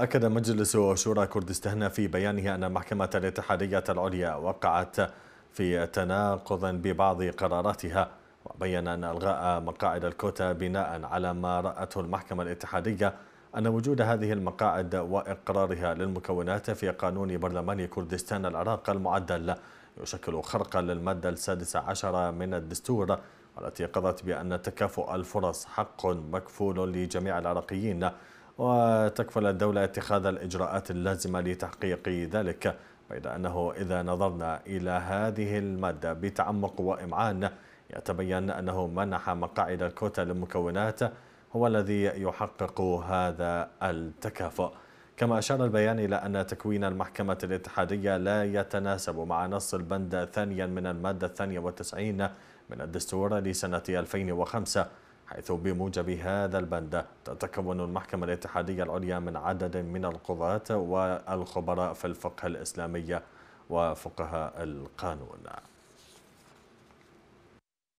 أكد مجلس شورى كردستان في بيانه أن محكمة الاتحادية العليا وقعت في تناقض ببعض قراراتها وبين أن إلغاء مقاعد الكوتا بناء على ما رأته المحكمة الاتحادية أن وجود هذه المقاعد وإقرارها للمكونات في قانون برلمان كردستان العراق المعدل يشكل خرقا للمادة السادسة عشر من الدستور والتي قضت بأن تكافؤ الفرص حق مكفول لجميع العراقيين وتكفل الدولة اتخاذ الإجراءات اللازمة لتحقيق ذلك بيد أنه إذا نظرنا إلى هذه المادة بتعمق وإمعان يتبين أنه منح مقاعد الكوتا للمكونات هو الذي يحقق هذا التكافؤ كما أشار البيان إلى أن تكوين المحكمة الاتحادية لا يتناسب مع نص البند ثانيا من المادة الثانية والتسعين من الدستور لسنة 2005 حيث بموجب هذا البند تتكون المحكمة الاتحادية العليا من عدد من القضاة والخبراء في الفقه الإسلامي وفقهاء القانون